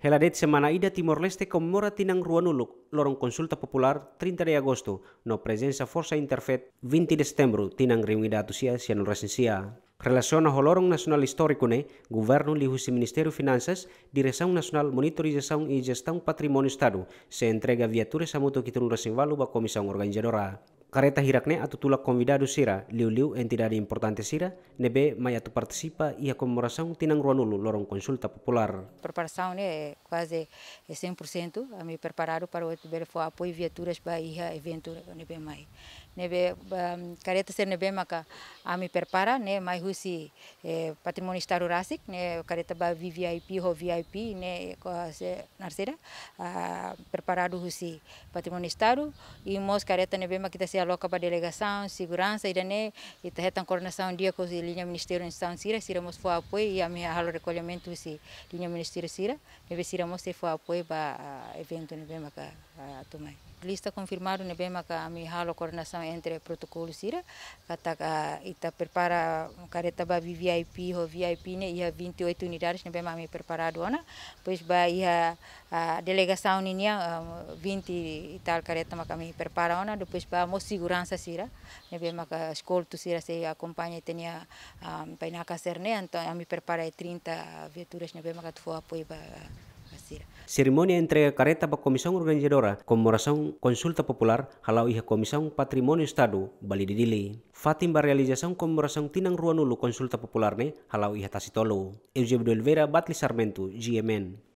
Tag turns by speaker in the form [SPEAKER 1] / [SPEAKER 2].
[SPEAKER 1] Heladet Semana Ida Timor-Leste Mora Tinang Ruanuluk, lorong consulta popular 30 de agosto, no presenza Forza Interfet 20 de setembro, Tinang reunidade sia Sianul Resensia. recensia. Relaciona ao lorong nacional histórico ne, governo lihusi Ministerio Finanças, Direção Nacional Monitorização e Gestão Patrimônio Estado, se entrega viatura a kitun resinvalu ba comissão organizadora. Careta hirakne atutula convidado sira, liu-liu entidade importante sira, nebe maia tu participa e a comemoração tinang ruanulu lorong consulta popular. A
[SPEAKER 2] preparação né, é eh, quase 100%, a me preparado para o apoio viaturas para ir a evento nebe mai nebe um, careta ser nebe maka ami perpara ne né? mai husi eh, patrimônio estado né? rasik ne careta ba VVIP ho VIP ne né? ko se narsera uh, preparado husi patrimônio estado e mos careta nebe maka kita tá se aloca ba delegação segurança ida ne ita tá hetan coordenação dia ko se linha ministério em São Sira sira mos foi apoio e ami halo recolhimento husi linha ministério sira nebe sira mos se foi apoio ba uh, evento nebe maka a Lista confirmaram né bem a minha halo coordenação entre protocolo Sira, que tá ita prepara careta ba VIP ou VIP ne ia 28 unidades né bem a minha preparado ona, pois ba ia a delegação ninia 20 e tal careta ma kami prepara ona, depois ba mo segurança Sira, né bem a escola tu Sira se acompanha e tinha um, para na então a minha prepara 30 viaturas né bem a que tu apoio ba Brasil.
[SPEAKER 1] Ceremonia entrega careta para Comissão Organizadora, comemoração consulta popular, halau iha komisong patrimonio Estado, Bali di Dili. Fatim ba realização comemoração tinang ruanulu konsulta popular ne, halau iha tasitolo. Eusebio Oliveira Batli Sarmento, GMN.